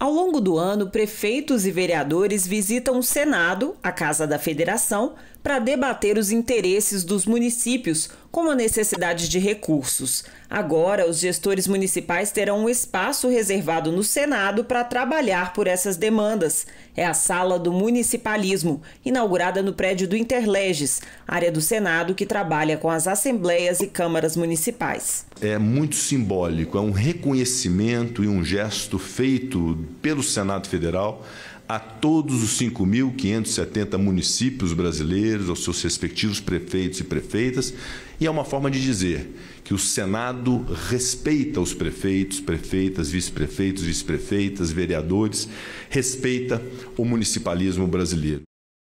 Ao longo do ano, prefeitos e vereadores visitam o Senado, a Casa da Federação, para debater os interesses dos municípios como a necessidade de recursos. Agora, os gestores municipais terão um espaço reservado no Senado para trabalhar por essas demandas. É a Sala do Municipalismo, inaugurada no prédio do Interleges, área do Senado que trabalha com as assembleias e câmaras municipais. É muito simbólico, é um reconhecimento e um gesto feito pelo Senado Federal a todos os 5.570 municípios brasileiros, aos seus respectivos prefeitos e prefeitas, e é uma forma de dizer que o Senado respeita os prefeitos, prefeitas, vice-prefeitos, vice-prefeitas, vereadores, respeita o municipalismo brasileiro.